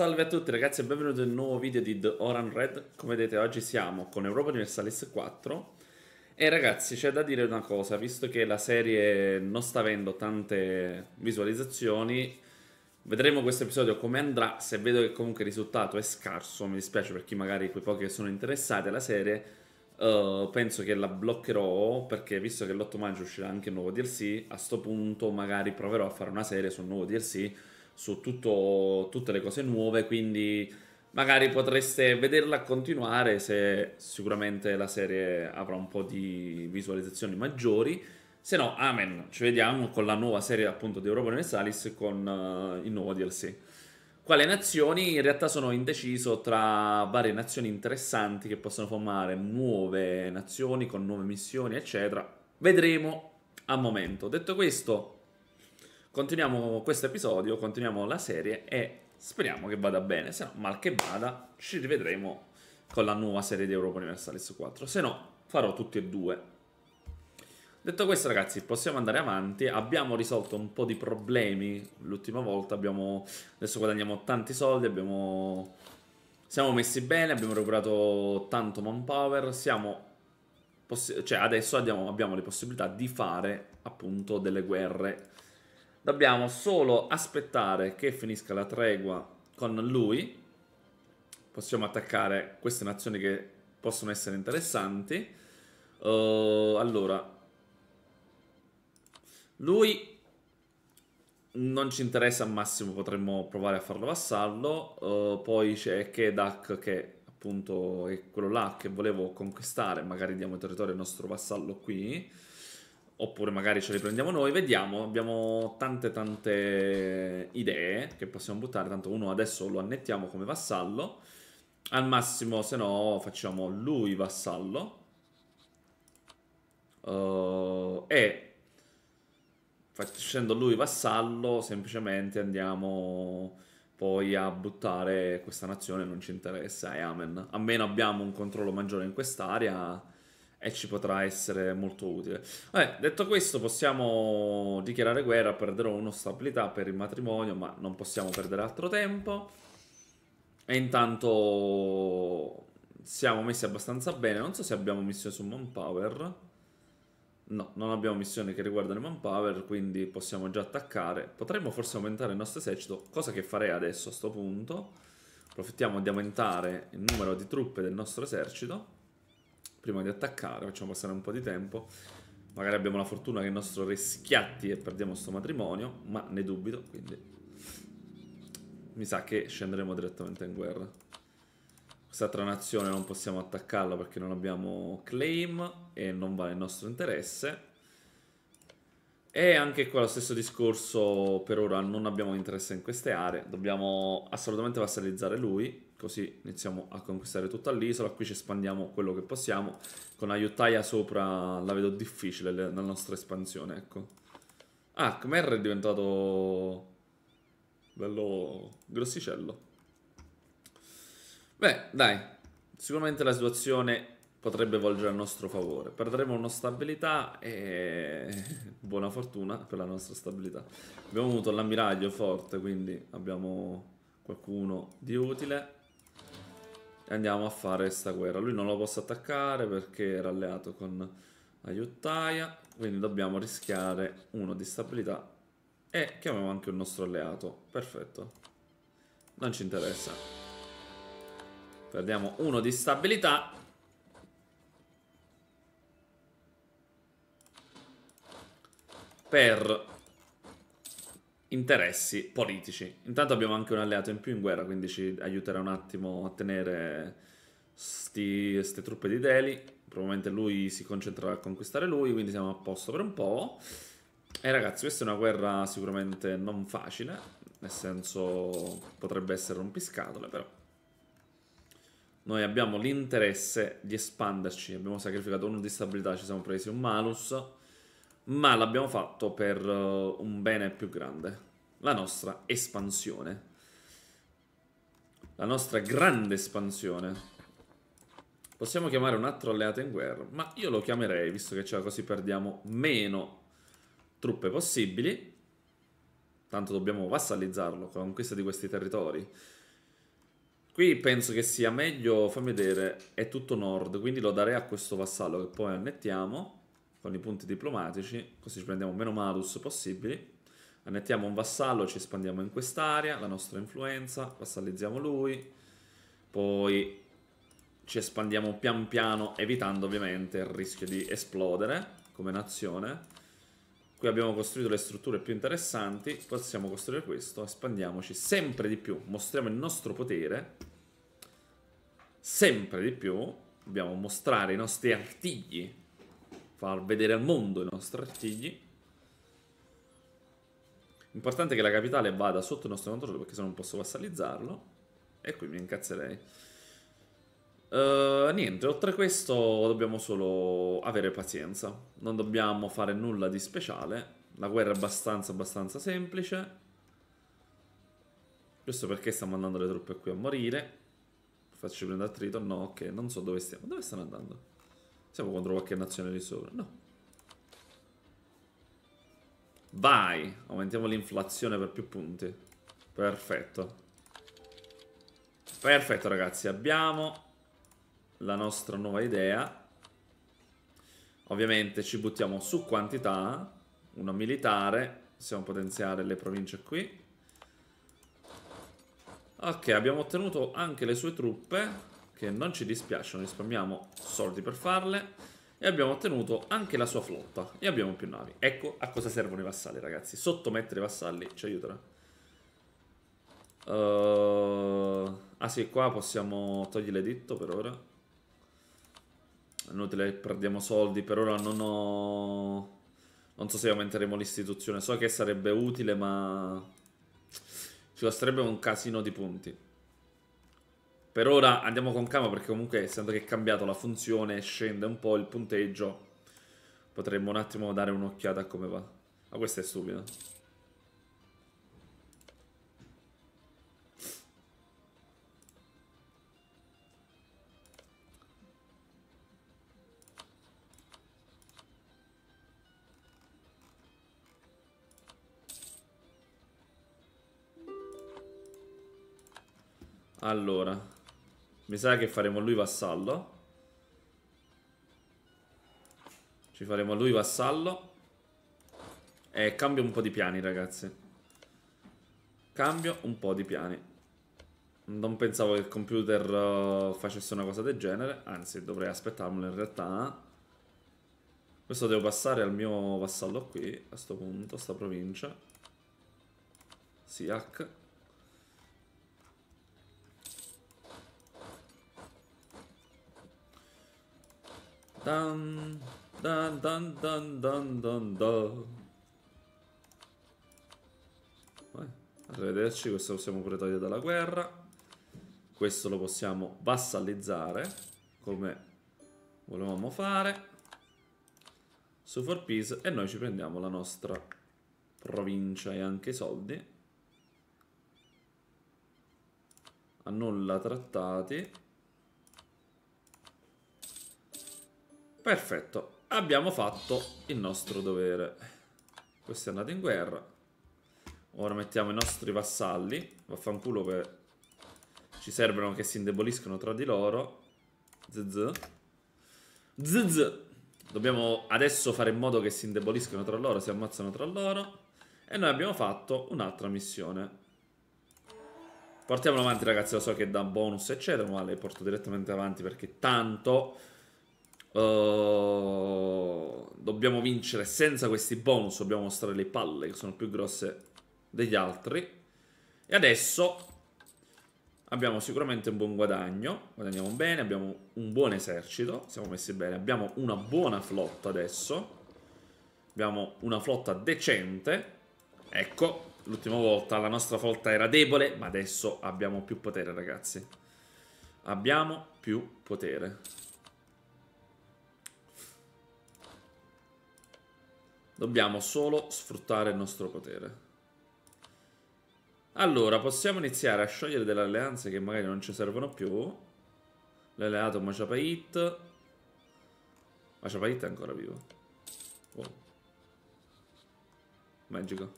Salve a tutti ragazzi e benvenuti in un nuovo video di The Oran Red Come vedete oggi siamo con Europa Universalis 4 E ragazzi c'è da dire una cosa Visto che la serie non sta avendo tante visualizzazioni Vedremo questo episodio come andrà Se vedo che comunque il risultato è scarso Mi dispiace per chi magari quei pochi che sono interessati alla serie uh, Penso che la bloccherò Perché visto che l'8 maggio uscirà anche il nuovo DLC A sto punto magari proverò a fare una serie sul nuovo DLC su tutto, tutte le cose nuove, quindi magari potreste vederla continuare se sicuramente la serie avrà un po' di visualizzazioni maggiori. Se no, amen, ci vediamo con la nuova serie appunto di Europa Universalis con uh, il nuovo DLC. Quale nazioni? In realtà sono indeciso tra varie nazioni interessanti che possono formare nuove nazioni con nuove missioni, eccetera. Vedremo a momento. Detto questo, Continuiamo questo episodio, continuiamo la serie e speriamo che vada bene, se no mal che vada ci rivedremo con la nuova serie di Europa Universalis 4, se no farò tutti e due. Detto questo ragazzi possiamo andare avanti, abbiamo risolto un po' di problemi l'ultima volta, abbiamo... adesso guadagniamo tanti soldi, abbiamo... siamo messi bene, abbiamo recuperato tanto manpower, siamo... Poss... cioè adesso abbiamo, abbiamo le possibilità di fare appunto delle guerre Dobbiamo solo aspettare che finisca la tregua con lui. Possiamo attaccare queste nazioni che possono essere interessanti. Uh, allora, lui non ci interessa al massimo, potremmo provare a farlo vassallo. Uh, poi c'è Kedak che appunto è quello là che volevo conquistare, magari diamo territorio al nostro vassallo qui oppure magari ce li prendiamo noi, vediamo, abbiamo tante tante idee che possiamo buttare, tanto uno adesso lo annettiamo come vassallo, al massimo se no facciamo lui vassallo, uh, e facendo lui vassallo semplicemente andiamo poi a buttare questa nazione, non ci interessa, e amen, a meno abbiamo un controllo maggiore in quest'area e ci potrà essere molto utile. Vabbè, detto questo, possiamo dichiarare guerra, perderò uno stabilità per il matrimonio, ma non possiamo perdere altro tempo. E intanto siamo messi abbastanza bene. Non so se abbiamo missioni su Manpower. No, non abbiamo missioni che riguardano Manpower, quindi possiamo già attaccare. Potremmo forse aumentare il nostro esercito, cosa che farei adesso a questo punto. Approfittiamo di aumentare il numero di truppe del nostro esercito prima di attaccare, facciamo passare un po' di tempo. Magari abbiamo la fortuna che il nostro re schiatti e perdiamo questo matrimonio, ma ne dubito, quindi mi sa che scenderemo direttamente in guerra. Questa tranazione non possiamo attaccarla perché non abbiamo claim e non va nel nostro interesse. E anche qua lo stesso discorso, per ora non abbiamo interesse in queste aree, dobbiamo assolutamente vassalizzare lui così iniziamo a conquistare tutta l'isola. Qui ci espandiamo quello che possiamo. Con l'aiutaia sopra la vedo difficile la nostra espansione, ecco. Ah, Khmer è diventato... bello grossicello. Beh, dai. Sicuramente la situazione potrebbe volgere a nostro favore. Perderemo una stabilità e buona fortuna per la nostra stabilità. Abbiamo avuto l'ammiraglio forte, quindi abbiamo qualcuno di utile andiamo a fare questa guerra. Lui non lo posso attaccare perché era alleato con Ayutthaya, quindi dobbiamo rischiare uno di stabilità e chiamiamo anche un nostro alleato. Perfetto. Non ci interessa. Perdiamo uno di stabilità. Per interessi politici. Intanto abbiamo anche un alleato in più in guerra, quindi ci aiuterà un attimo a tenere queste truppe di Delhi. Probabilmente lui si concentrerà a conquistare lui, quindi siamo a posto per un po'. E ragazzi, questa è una guerra sicuramente non facile, nel senso potrebbe essere un piscatole, però. Noi abbiamo l'interesse di espanderci, abbiamo sacrificato uno di stabilità, ci siamo presi un malus ma l'abbiamo fatto per eh, un bene più grande, la nostra espansione, la nostra grande espansione. Possiamo chiamare un altro alleato in guerra, ma io lo chiamerei, visto che cioè, così perdiamo meno truppe possibili, tanto dobbiamo vassalizzarlo con la conquista di questi territori. Qui penso che sia meglio, fammi vedere, è tutto nord, quindi lo darei a questo vassallo che poi annettiamo con i punti diplomatici, così ci prendiamo meno malus possibili. Annettiamo un vassallo, ci espandiamo in quest'area, la nostra influenza, vassallizziamo lui, poi ci espandiamo pian piano evitando ovviamente il rischio di esplodere come nazione. Qui abbiamo costruito le strutture più interessanti, possiamo costruire questo, espandiamoci sempre di più, mostriamo il nostro potere, sempre di più, dobbiamo mostrare i nostri artigli far vedere al mondo i nostri artigli. Importante che la capitale vada sotto il nostro controllo perché se no non posso vassalizzarlo. E qui mi incazzerei. Uh, niente, oltre a questo dobbiamo solo avere pazienza. Non dobbiamo fare nulla di speciale. La guerra è abbastanza, abbastanza semplice. Giusto perché stiamo mandando le truppe qui a morire. Faccio prendere attrito? No, ok, non so dove stiamo. Dove stanno andando? Siamo contro qualche nazione lì sopra. No. Vai. Aumentiamo l'inflazione per più punti. Perfetto. Perfetto ragazzi, abbiamo la nostra nuova idea. Ovviamente ci buttiamo su quantità, una militare, possiamo potenziare le province qui. Ok, abbiamo ottenuto anche le sue truppe che non ci dispiacciono, risparmiamo soldi per farle e abbiamo ottenuto anche la sua flotta e abbiamo più navi. Ecco a cosa servono i vassalli, ragazzi. Sottomettere i vassalli ci aiuterà. Uh, ah sì, qua possiamo togliere l'editto per ora. Inutile, perdiamo soldi. Per ora non ho... Non so se aumenteremo l'istituzione. So che sarebbe utile, ma... Ci costerebbe un casino di punti. Per ora andiamo con calma perché comunque essendo che è cambiato la funzione scende un po' il punteggio. Potremmo un attimo dare un'occhiata a come va. Ma ah, questa è stupida. Allora mi sa che faremo lui vassallo. Ci faremo lui vassallo. E cambio un po' di piani, ragazzi. Cambio un po' di piani. Non pensavo che il computer uh, facesse una cosa del genere. Anzi, dovrei aspettarmelo in realtà. Questo devo passare al mio vassallo qui, a sto punto, a sta provincia. Siak. Dun, dun, dun, dun, dun, dun, dun. Arrivederci, questo possiamo pure togliere dalla guerra. Questo lo possiamo vassalizzare, come volevamo fare. Su For Peace e noi ci prendiamo la nostra provincia e anche i soldi. Annulla trattati. Perfetto, abbiamo fatto il nostro dovere. Questo è andato in guerra. Ora mettiamo i nostri vassalli. Vaffanculo che ci servono che si indeboliscono tra di loro. Zz. Zz. Dobbiamo adesso fare in modo che si indeboliscono tra loro, si ammazzano tra loro. E noi abbiamo fatto un'altra missione. Portiamolo avanti ragazzi, lo so che dà bonus eccetera, ma le porto direttamente avanti perché tanto Uh, dobbiamo vincere senza questi bonus, dobbiamo mostrare le palle che sono più grosse degli altri. E adesso abbiamo sicuramente un buon guadagno, guadagniamo bene, abbiamo un buon esercito, siamo messi bene, abbiamo una buona flotta adesso. Abbiamo una flotta decente. Ecco, l'ultima volta la nostra flotta era debole, ma adesso abbiamo più potere ragazzi. Abbiamo più potere. Dobbiamo solo sfruttare il nostro potere. Allora, possiamo iniziare a sciogliere delle alleanze che magari non ci servono più. L'alleato Machapait. Machapait è ancora vivo. Wow. Oh. Magico.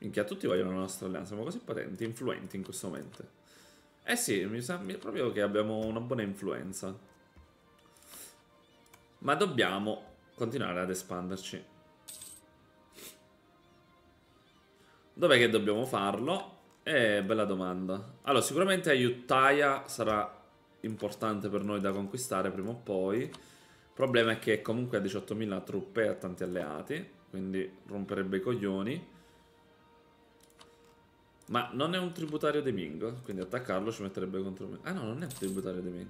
Minchia, tutti vogliono la nostra alleanza. Siamo così potenti, influenti in questo momento. Eh sì, mi sembra proprio che abbiamo una buona influenza. Ma dobbiamo continuare ad espanderci. Dov'è che dobbiamo farlo? Eh, bella domanda. Allora, sicuramente Ayutthaya sarà importante per noi da conquistare prima o poi. Il problema è che comunque ha 18.000 truppe e ha tanti alleati, quindi romperebbe i coglioni. Ma non è un tributario di Ming, quindi attaccarlo ci metterebbe contro me. Ah no, non è un tributario di Ming.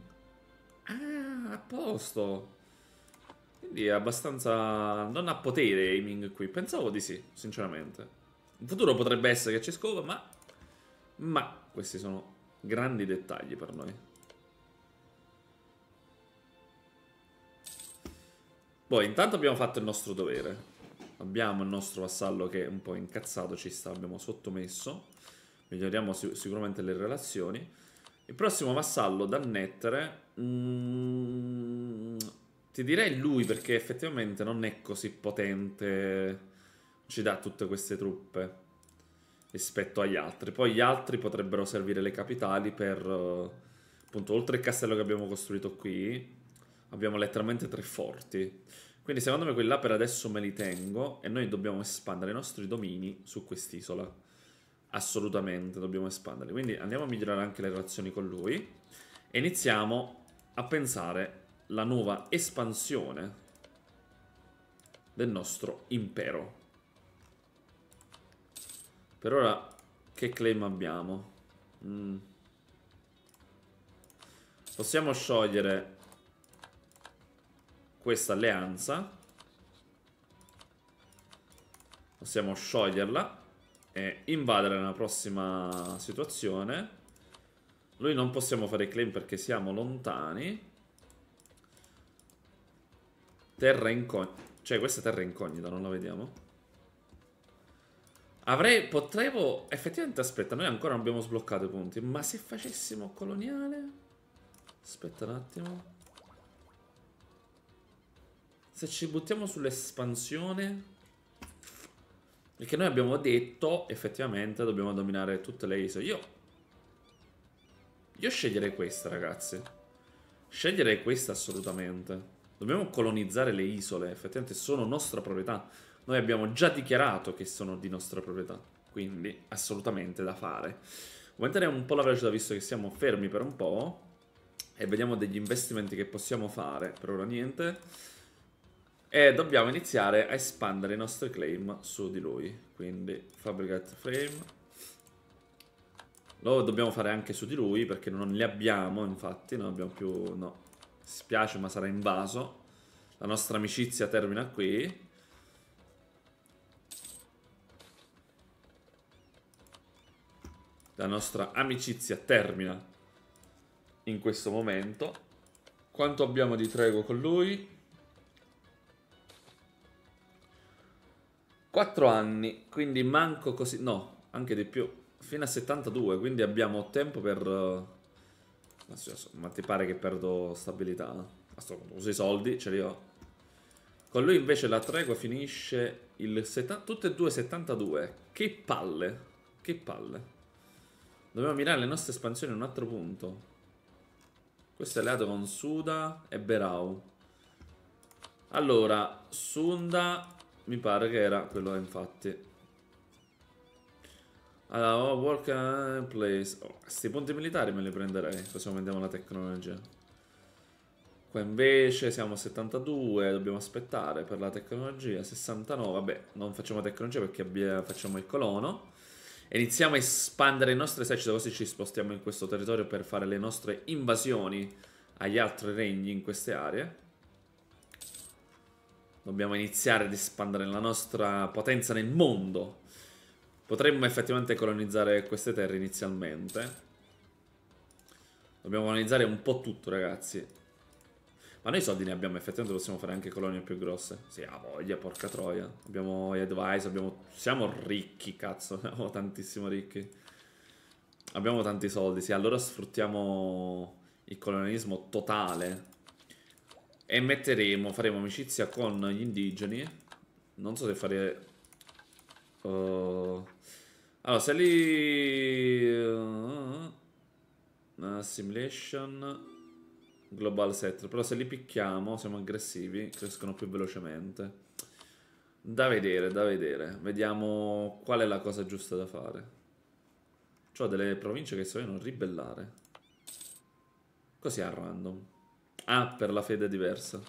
Ah, a posto. Quindi è abbastanza... non ha potere i Ming qui. Pensavo di sì, sinceramente. In futuro potrebbe essere che ci scopa, ma... Ma questi sono grandi dettagli per noi. Poi intanto abbiamo fatto il nostro dovere. Abbiamo il nostro vassallo che è un po' incazzato, ci sta, abbiamo sottomesso. Miglioriamo sic sicuramente le relazioni. Il prossimo vassallo da annettere... Mm, ti direi lui perché effettivamente non è così potente ci dà tutte queste truppe rispetto agli altri. Poi gli altri potrebbero servire le capitali per... Eh, appunto, oltre il castello che abbiamo costruito qui, abbiamo letteralmente tre forti. Quindi secondo me quelli là per adesso me li tengo e noi dobbiamo espandere i nostri domini su quest'isola. Assolutamente, dobbiamo espanderli. Quindi andiamo a migliorare anche le relazioni con lui e iniziamo a pensare la nuova espansione del nostro impero. Per ora che claim abbiamo? Mm. Possiamo sciogliere questa alleanza. Possiamo scioglierla e invadere nella prossima situazione. Lui non possiamo fare claim perché siamo lontani. Terra incognita. Cioè, questa è terra incognita, non la vediamo. Avrei, potevo, effettivamente, aspetta, noi ancora non abbiamo sbloccato i punti, ma se facessimo coloniale... Aspetta un attimo. Se ci buttiamo sull'espansione... Perché noi abbiamo detto, effettivamente, dobbiamo dominare tutte le isole. Io... Io sceglierei questa, ragazzi. Sceglierei questa assolutamente. Dobbiamo colonizzare le isole, effettivamente sono nostra proprietà. Noi abbiamo già dichiarato che sono di nostra proprietà, quindi assolutamente da fare. Aumenteremo un po' la velocità visto che siamo fermi per un po' e vediamo degli investimenti che possiamo fare, per ora niente. E dobbiamo iniziare a espandere i nostri claim su di lui, quindi Fabricate Frame. Lo dobbiamo fare anche su di lui perché non li abbiamo, infatti, non abbiamo più... no. Spiace ma sarà invaso. La nostra amicizia termina qui. la nostra amicizia termina in questo momento. Quanto abbiamo di tregua con lui? 4 anni, quindi manco così... No, anche di più. Fino a 72, quindi abbiamo tempo per... Eh, ma, ti pare che perdo stabilità? uso i soldi, ce li ho. Con lui invece la tregua finisce il... Seta... Tutte e due 72. Che palle. Che palle. Dobbiamo mirare le nostre espansioni in un altro punto. Questo è alleato con Suda e Berau. Allora, Sunda mi pare che era quello infatti. Allora, oh, work and eh, place. Oh, punti militari me li prenderei, così aumentiamo la tecnologia. Qua invece siamo a 72, dobbiamo aspettare per la tecnologia. 69, vabbè, non facciamo tecnologia perché abbiamo, facciamo il colono iniziamo a espandere il nostro esercito così ci spostiamo in questo territorio per fare le nostre invasioni agli altri regni in queste aree. Dobbiamo iniziare ad espandere la nostra potenza nel mondo. Potremmo effettivamente colonizzare queste terre inizialmente. Dobbiamo colonizzare un po' tutto, ragazzi. Ma noi soldi ne abbiamo, effettivamente possiamo fare anche colonie più grosse. Sì, ha voglia, porca troia. Abbiamo advice, abbiamo... siamo ricchi, cazzo, siamo tantissimo ricchi. Abbiamo tanti soldi, sì, allora sfruttiamo il colonialismo totale. E metteremo, faremo amicizia con gli indigeni. Non so se fare... Uh... Allora, se lì... Uh... Assimilation global setter. Però se li picchiamo, siamo aggressivi, crescono più velocemente. Da vedere, da vedere. Vediamo qual è la cosa giusta da fare. Ho delle province che si vogliono ribellare. Così a random. Ah, per la fede diversa.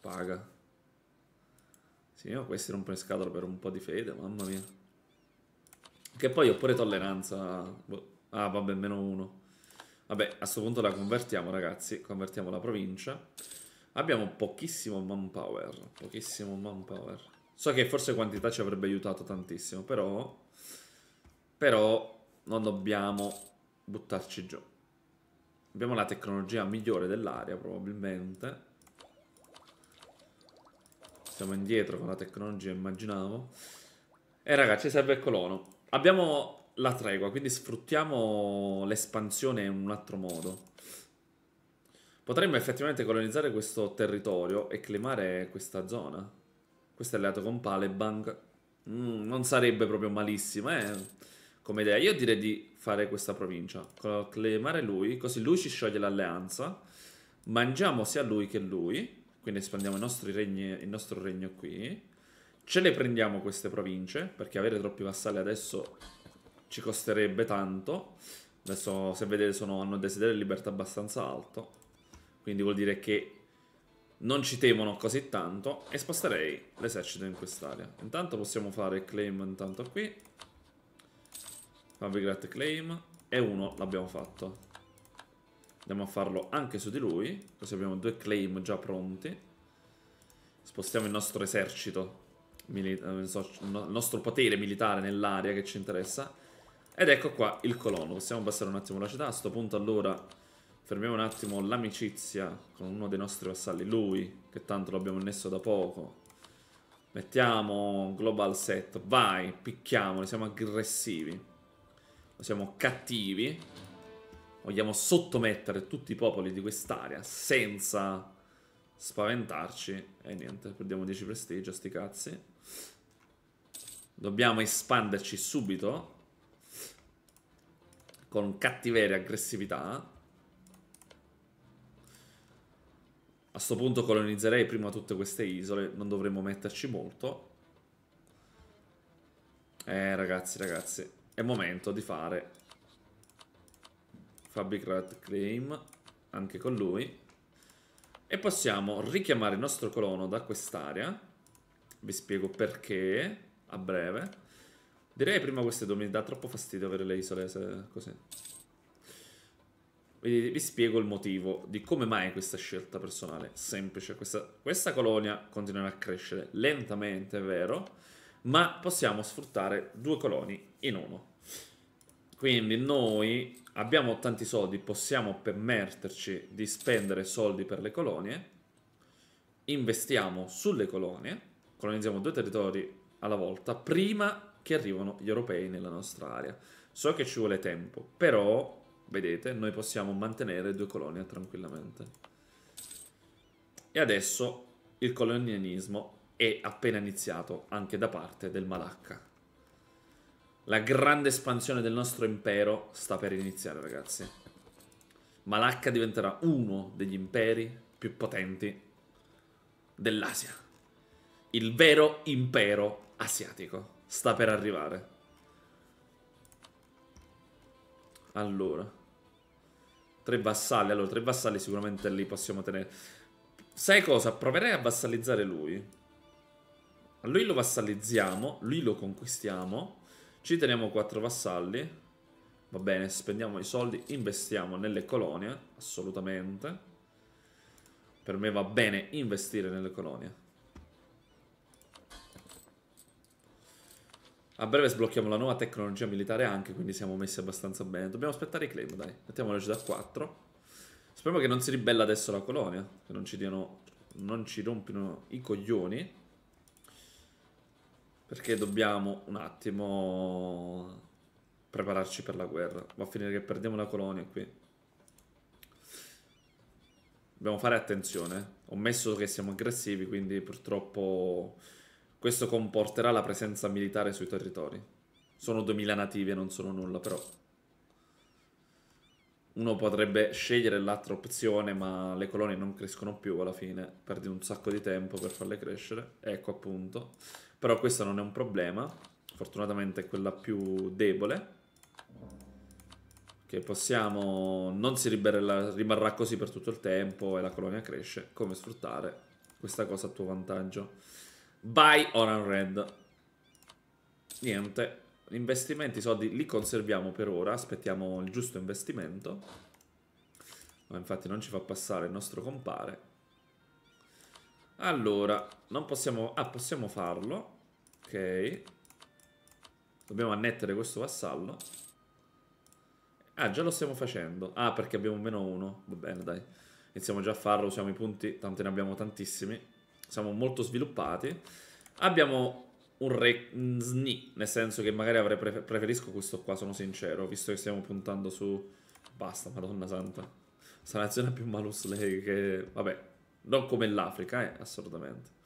Paga. Sì, io questi rompono le scatole per un po' di fede, mamma mia. Che poi ho pure tolleranza. Boh. Ah, vabbè, meno uno. Vabbè, a questo punto la convertiamo, ragazzi. Convertiamo la provincia. Abbiamo pochissimo manpower. Pochissimo manpower. So che forse quantità ci avrebbe aiutato tantissimo, però... Però non dobbiamo buttarci giù. Abbiamo la tecnologia migliore dell'area, probabilmente. Siamo indietro con la tecnologia, immaginavo. E ragazzi, serve il colono. Abbiamo la tregua, quindi sfruttiamo l'espansione in un altro modo. Potremmo effettivamente colonizzare questo territorio e clemare questa zona. Questo è alleato con Palebank. Mm, non sarebbe proprio malissimo, eh? Come idea. Io direi di fare questa provincia. Clemare lui, così lui ci scioglie l'alleanza. Mangiamo sia lui che lui. Quindi espandiamo regni, il nostro regno qui. Ce le prendiamo queste province, perché avere troppi vassalli adesso ci costerebbe tanto. Adesso, se vedete, sono, hanno un desiderio di libertà abbastanza alto. Quindi vuol dire che non ci temono così tanto. E sposterei l'esercito in quest'area. Intanto possiamo fare claim intanto qui. Fabricate claim. E uno l'abbiamo fatto. Andiamo a farlo anche su di lui. Così abbiamo due claim già pronti. Spostiamo il nostro esercito. Eh, il nostro potere militare nell'area che ci interessa ed ecco qua il colono. Possiamo abbassare un attimo la città. A questo punto allora fermiamo un attimo l'amicizia con uno dei nostri vassalli. Lui, che tanto l'abbiamo innesso da poco. Mettiamo global set. Vai, picchiamolo. Siamo aggressivi. Siamo cattivi. Vogliamo sottomettere tutti i popoli di quest'area senza spaventarci. E niente, perdiamo 10 prestigio, sti cazzi. Dobbiamo espanderci subito con cattiveria e aggressività. A sto punto colonizzerei prima tutte queste isole, non dovremmo metterci molto. Eh ragazzi, ragazzi, è momento di fare Fabricrat Claim anche con lui. E possiamo richiamare il nostro colono da quest'area. Vi spiego perché a breve. Direi prima queste due, mi dà troppo fastidio avere le isole se... così. Vi, vi, spiego il motivo di come mai questa scelta personale. Semplice, questa, questa colonia continuerà a crescere lentamente, è vero, ma possiamo sfruttare due coloni in uno. Quindi noi abbiamo tanti soldi, possiamo permetterci di spendere soldi per le colonie, investiamo sulle colonie, colonizziamo due territori alla volta, prima che arrivano gli europei nella nostra area. So che ci vuole tempo, però, vedete, noi possiamo mantenere due colonie tranquillamente. E adesso il colonialismo è appena iniziato anche da parte del Malacca. La grande espansione del nostro impero sta per iniziare, ragazzi. Malacca diventerà uno degli imperi più potenti dell'Asia. Il vero impero asiatico sta per arrivare. Allora. Tre vassalli. Allora, tre vassalli sicuramente li possiamo tenere. Sai cosa? Proverei a vassallizzare lui. A lui lo vassallizziamo. Lui lo conquistiamo. Ci teniamo quattro vassalli. Va bene, spendiamo i soldi, investiamo nelle colonie, assolutamente. Per me va bene investire nelle colonie. A breve sblocchiamo la nuova tecnologia militare anche, quindi siamo messi abbastanza bene. Dobbiamo aspettare i claim, dai. Mettiamo la città 4. Speriamo che non si ribella adesso la colonia, che non ci diano... non ci rompino i coglioni. Perché dobbiamo un attimo prepararci per la guerra. Va a finire che perdiamo la colonia qui. Dobbiamo fare attenzione. Ho messo che siamo aggressivi, quindi purtroppo questo comporterà la presenza militare sui territori. Sono 2000 nativi e non sono nulla, però. Uno potrebbe scegliere l'altra opzione, ma le colonie non crescono più alla fine. Perdi un sacco di tempo per farle crescere. Ecco appunto. Però questo non è un problema. Fortunatamente è quella più debole. Che possiamo... Non si ribella, rimarrà così per tutto il tempo e la colonia cresce. Come sfruttare questa cosa a tuo vantaggio? Buy Oran Red. Niente. Investimenti, soldi li conserviamo per ora. Aspettiamo il giusto investimento. Ma infatti non ci fa passare il nostro compare. Allora, non possiamo... Ah, possiamo farlo. Ok. Dobbiamo annettere questo vassallo. Ah, già lo stiamo facendo. Ah, perché abbiamo meno uno. Va bene, dai. Iniziamo già a farlo, usiamo i punti, tanto ne abbiamo tantissimi siamo molto sviluppati. Abbiamo un re sni, nel senso che magari avrei prefer preferisco questo qua, sono sincero, visto che stiamo puntando su... Basta, madonna santa. Sta nazione più malus lei che... Vabbè, non come l'Africa, eh, assolutamente.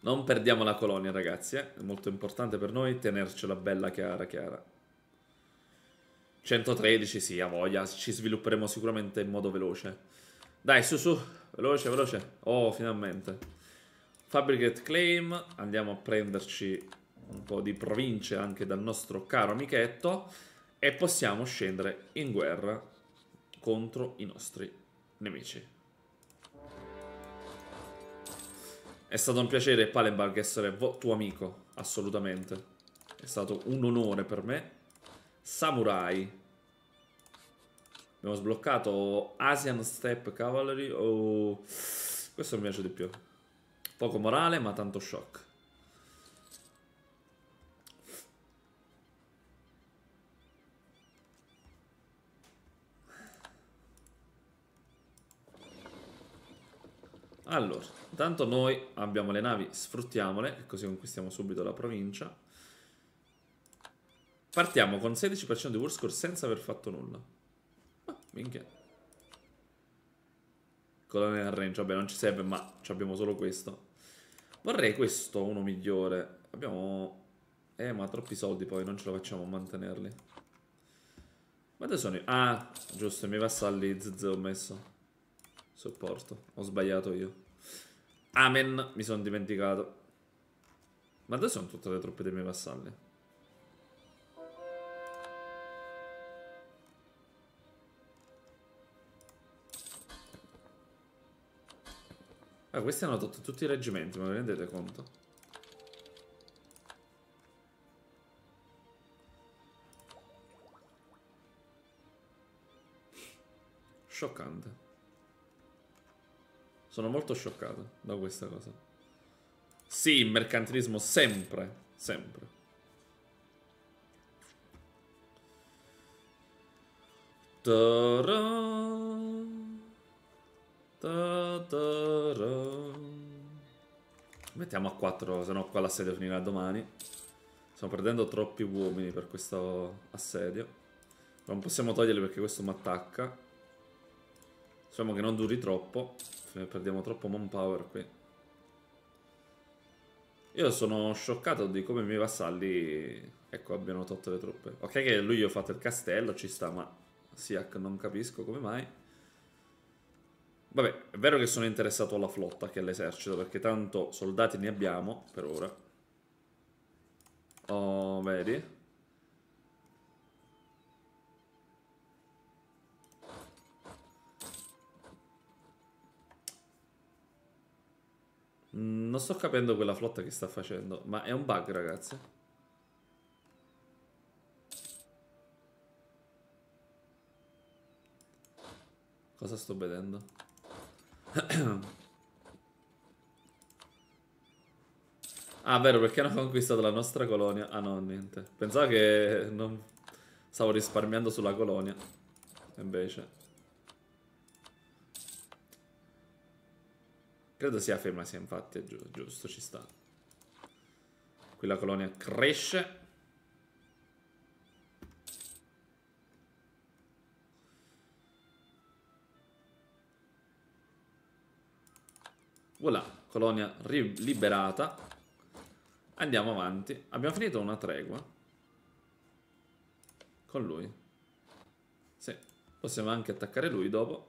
Non perdiamo la colonia, ragazzi, eh. È molto importante per noi tenercela bella, chiara, chiara. 113, sì, a voglia, ci svilupperemo sicuramente in modo veloce. Dai, su, su. Veloce, veloce. Oh, finalmente. Fabricate Claim. Andiamo a prenderci un po' di province anche dal nostro caro amichetto. E possiamo scendere in guerra contro i nostri nemici. È stato un piacere, Palenberg, essere tuo amico. Assolutamente. È stato un onore per me. Samurai. Abbiamo sbloccato Asian Step Cavalry. Oh, questo mi piace di più. Poco morale, ma tanto shock. Allora, intanto noi abbiamo le navi, sfruttiamole, così conquistiamo subito la provincia. Partiamo con 16% di war score senza aver fatto nulla. Minchia. del range, vabbè non ci serve ma abbiamo solo questo. Vorrei questo uno migliore. Abbiamo... Eh ma troppi soldi poi, non ce la facciamo a mantenerli. Ma dove sono io? Ah, giusto, i miei vassalli zz ho messo. Supporto ho sbagliato io. Amen, mi sono dimenticato. Ma dove sono tutte le truppe dei miei vassalli? Ah, questi hanno tolto tutti i reggimenti, ma vi rendete conto? Scioccante. Sono molto scioccato da questa cosa. Sì, mercantilismo sempre, sempre. Taran. Ta -ta Mettiamo a 4, sennò qua l'assedio finirà domani. Stiamo perdendo troppi uomini per questo assedio. Non possiamo toglierli perché questo mi attacca. Speriamo che non duri troppo. Perdiamo troppo manpower qui. Io sono scioccato di come i miei vassalli ecco, abbiano tolto le truppe. Ok che lui gli ho fatto il castello, ci sta, ma Siak non capisco come mai. Vabbè, è vero che sono interessato alla flotta che all'esercito, perché tanto soldati ne abbiamo per ora. Oh, vedi? Mm, non sto capendo quella flotta che sta facendo, ma è un bug, ragazzi. Cosa sto vedendo? ah, vero, perché hanno conquistato la nostra colonia? Ah no, niente. Pensavo che non... stavo risparmiando sulla colonia. Invece... Credo sia ferma, sia infatti, è giusto, ci sta. Qui la colonia cresce. Voilà, colonia liberata. Andiamo avanti. Abbiamo finito una tregua. Con lui. Sì, possiamo anche attaccare lui dopo.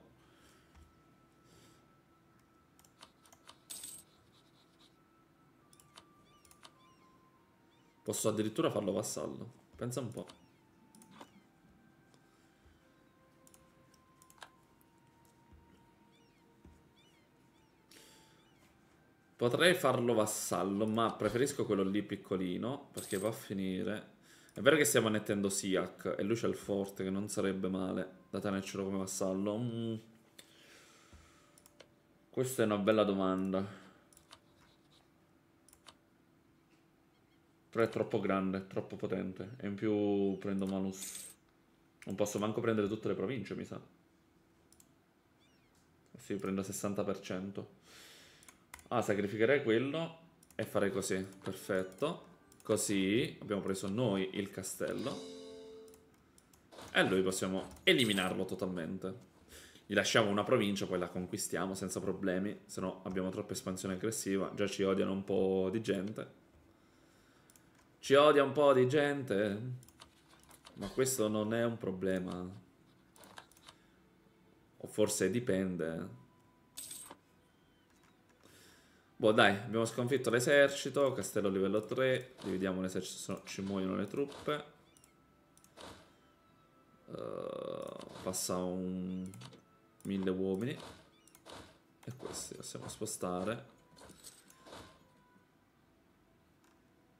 Posso addirittura farlo vassallo. Pensa un po'. Potrei farlo vassallo, ma preferisco quello lì piccolino, perché va a finire... È vero che stiamo annettendo Siak, e lui c'è il forte, che non sarebbe male da tenercelo come vassallo. Mm. Questa è una bella domanda. Però è troppo grande, troppo potente. E in più prendo malus. Non posso manco prendere tutte le province, mi sa. Sì, prendo 60%. Ah, sacrificherei quello e farei così. Perfetto. Così abbiamo preso noi il castello. E lui possiamo eliminarlo totalmente. Gli lasciamo una provincia, poi la conquistiamo senza problemi. Se no abbiamo troppa espansione aggressiva. Già ci odiano un po' di gente. Ci odia un po' di gente. Ma questo non è un problema. O forse dipende. Boh, dai, abbiamo sconfitto l'esercito, castello livello 3, dividiamo l'esercito, se no ci muoiono le truppe. Uh, passa un... mille uomini. E questi possiamo spostare.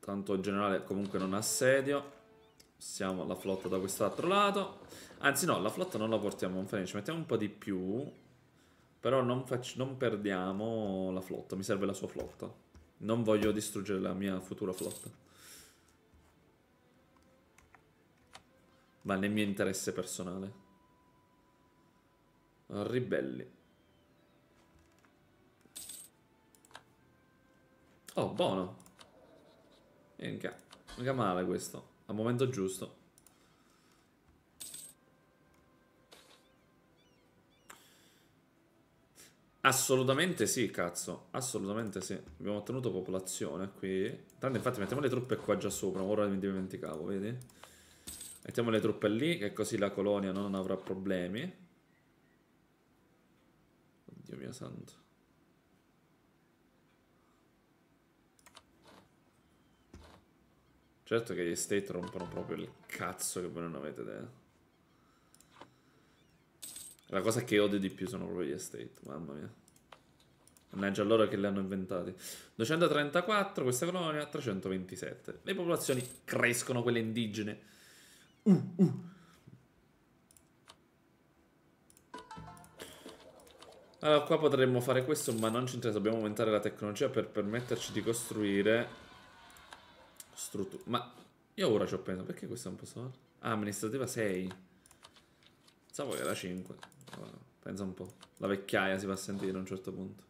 Tanto il generale comunque non ha assedio. Passiamo la flotta da quest'altro lato. Anzi no, la flotta non la portiamo a Fenice, mettiamo un po' di più. Però non, faccio, non perdiamo la flotta, mi serve la sua flotta. Non voglio distruggere la mia futura flotta. Ma nel mio interesse personale. Ribelli. Oh, buono. Venga. mica male questo. Al momento giusto. Assolutamente sì, cazzo. Assolutamente sì. Abbiamo ottenuto popolazione qui. Tanto infatti mettiamo le truppe qua già sopra. Ora mi dimenticavo, vedi? Mettiamo le truppe lì, che così la colonia non avrà problemi. Oddio mio santo. Certo che gli estate rompono proprio il cazzo che voi non avete idea. La cosa che odio di più sono proprio gli estate, mamma mia. Mannaggia loro che li hanno inventati. 234, questa colonia, 327. Le popolazioni crescono, quelle indigene. Uh, uh. Allora, qua potremmo fare questo, ma non ci interessa. Dobbiamo aumentare la tecnologia per permetterci di costruire... Strutture. Ma io ora ci ho pensato, perché questa non posso fare? Ah, amministrativa 6. Pensavo che era 5. Pensa un po'. La vecchiaia si fa sentire a un certo punto.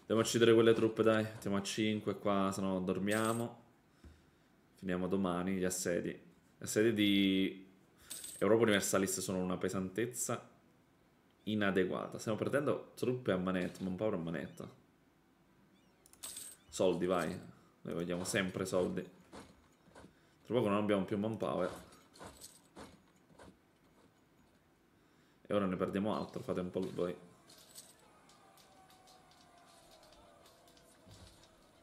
Dobbiamo uccidere quelle truppe, dai. Siamo a 5 qua, se no dormiamo. Finiamo domani gli assedi. Gli assedi di Europa Universalist sono una pesantezza inadeguata. Stiamo perdendo truppe a manetta, ma un power a manetta. Soldi, vai. Noi vogliamo sempre soldi. Tra poco non abbiamo più manpower. E ora ne perdiamo altro, fate un po' voi.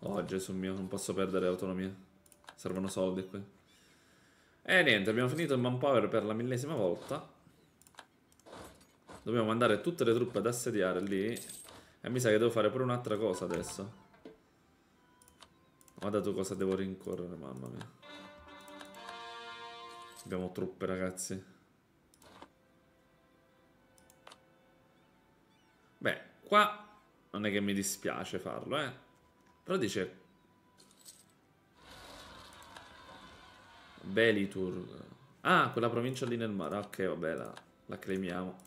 Oh Gesù mio, non posso perdere autonomia. Servono soldi qui. E eh, niente, abbiamo finito il manpower per la millesima volta. Dobbiamo mandare tutte le truppe ad assediare lì. E mi sa che devo fare pure un'altra cosa adesso. Guarda tu cosa devo rincorrere, mamma mia. Abbiamo truppe, ragazzi. Qua non è che mi dispiace farlo, eh. Però dice... Belitur. Ah, quella provincia lì nel mare. Ah, ok, vabbè, la, la cremiamo.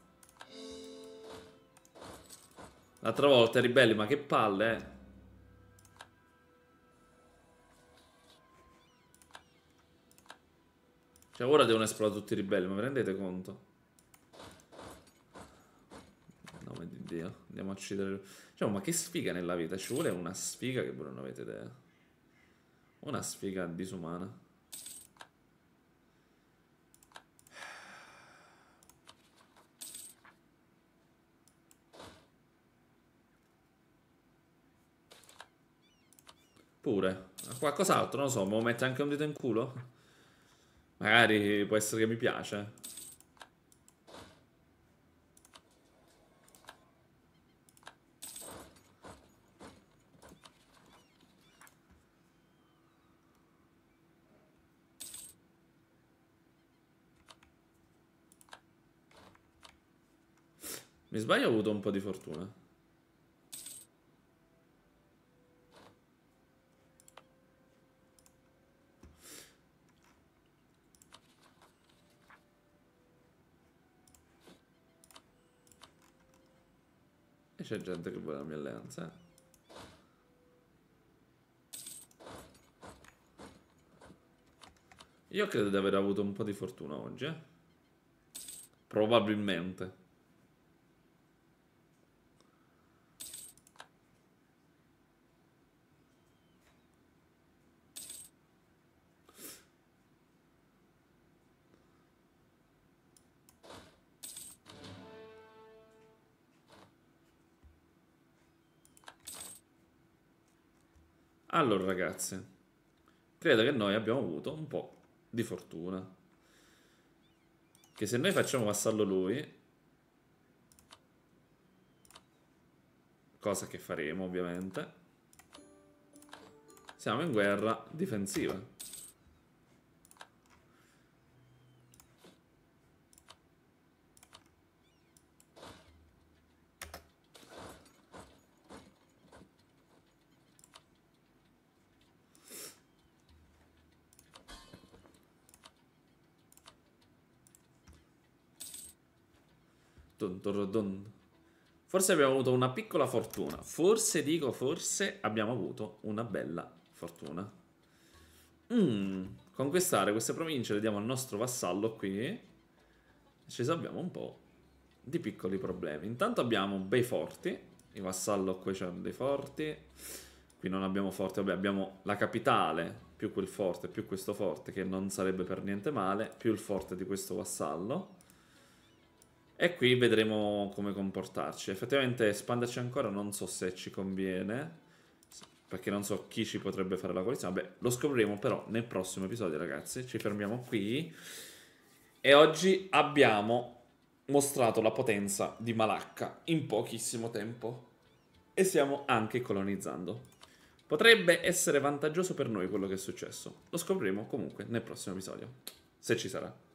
L'altra volta, ribelli, ma che palle, eh. Cioè, ora devono esplodere tutti i ribelli, ma vi rendete conto? nome di Dio andiamo a uccidere. Cioè, ma che sfiga nella vita? Ci vuole una sfiga che voi non avete idea. Una sfiga disumana. Pure. Qualcos'altro, non lo so, mi mette anche un dito in culo? Magari può essere che mi piace. Mi sbaglio ho avuto un po' di fortuna. E c'è gente che vuole la mia alleanza. Eh. Io credo di aver avuto un po' di fortuna oggi, eh? Probabilmente. Allora ragazzi, credo che noi abbiamo avuto un po' di fortuna. Che se noi facciamo vassallo lui, cosa che faremo ovviamente, siamo in guerra difensiva. Dun, dun, dun. Forse abbiamo avuto una piccola fortuna. Forse, dico forse, abbiamo avuto una bella fortuna. Mm, conquistare queste province le diamo al nostro vassallo qui. Ci salviamo un po' di piccoli problemi. Intanto abbiamo bei forti. I vassallo qui c'è dei forti. Qui non abbiamo forti. Vabbè, abbiamo la capitale, più quel forte, più questo forte, che non sarebbe per niente male, più il forte di questo vassallo. E qui vedremo come comportarci. Effettivamente espanderci ancora non so se ci conviene. Perché non so chi ci potrebbe fare la coalizione. Vabbè, lo scopriremo però nel prossimo episodio, ragazzi. Ci fermiamo qui. E oggi abbiamo mostrato la potenza di Malacca in pochissimo tempo. E stiamo anche colonizzando. Potrebbe essere vantaggioso per noi quello che è successo. Lo scopriremo comunque nel prossimo episodio. Se ci sarà.